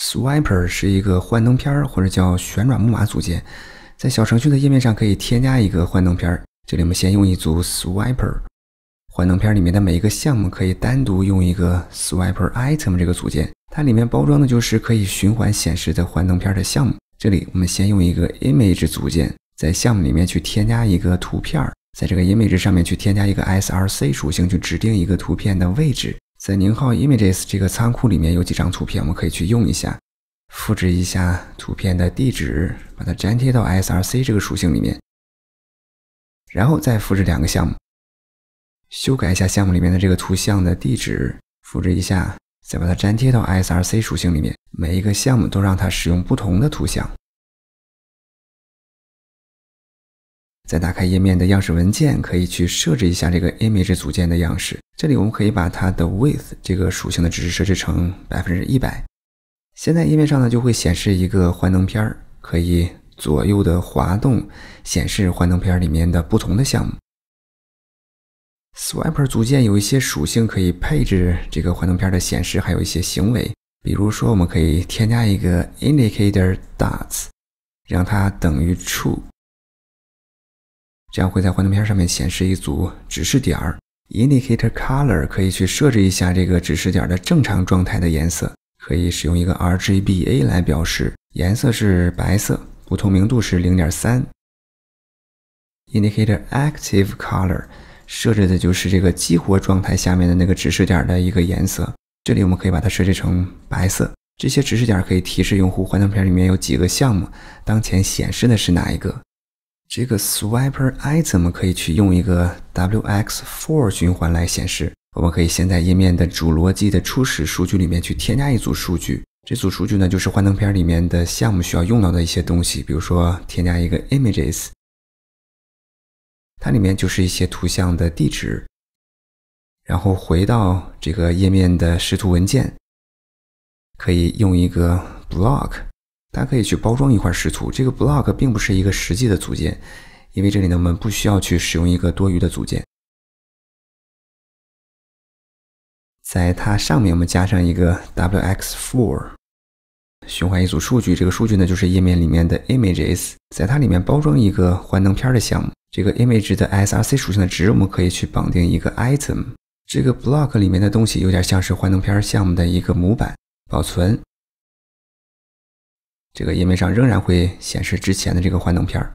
Swiper 是一个幻灯片儿或者叫旋转木马组件，在小程序的页面上可以添加一个幻灯片儿。这里我们先用一组 Swiper 幻灯片里面的每一个项目可以单独用一个 Swiper Item 这个组件，它里面包装的就是可以循环显示的幻灯片的项目。这里我们先用一个 Image 组件，在项目里面去添加一个图片，在这个 Image 上面去添加一个 src 属性去指定一个图片的位置。在宁浩 Images 这个仓库里面有几张图片，我们可以去用一下，复制一下图片的地址，把它粘贴到 src 这个属性里面，然后再复制两个项目，修改一下项目里面的这个图像的地址，复制一下，再把它粘贴到 src 属性里面，每一个项目都让它使用不同的图像。再打开页面的样式文件，可以去设置一下这个 Image 组件的样式。这里我们可以把它的 With 这个属性的值设置成百分之一百。现在页面上呢就会显示一个幻灯片儿，可以左右的滑动显示幻灯片里面的不同的项目。Swiper 组件有一些属性可以配置这个幻灯片的显示，还有一些行为。比如说，我们可以添加一个 Indicator Dots，让它等于 True。这样会在幻灯片上面显示一组指示点儿。Indicator Color 可以去设置一下这个指示点的正常状态的颜色，可以使用一个 RGBA 来表示，颜色是白色，不透明度是零点三。Indicator Active Color 设置的就是这个激活状态下面的那个指示点的一个颜色，这里我们可以把它设置成白色。这些指示点可以提示用户，幻灯片里面有几个项目，当前显示的是哪一个。这个 swiper i 怎么可以去用一个 wx for 循环来显示。我们可以先在页面的主逻辑的初始数据里面去添加一组数据。这组数据呢，就是幻灯片里面的项目需要用到的一些东西，比如说添加一个 images，它里面就是一些图像的地址。然后回到这个页面的视图文件，可以用一个 block。大家可以去包装一块视图，这个 block 并不是一个实际的组件，因为这里呢我们不需要去使用一个多余的组件。在它上面我们加上一个 wx for 循环一组数据，这个数据呢就是页面里面的 images，在它里面包装一个幻灯片的项目。这个 image 的 src 属性的值我们可以去绑定一个 item。这个 block 里面的东西有点像是幻灯片项目的一个模板。保存。这个页面上仍然会显示之前的这个幻灯片儿。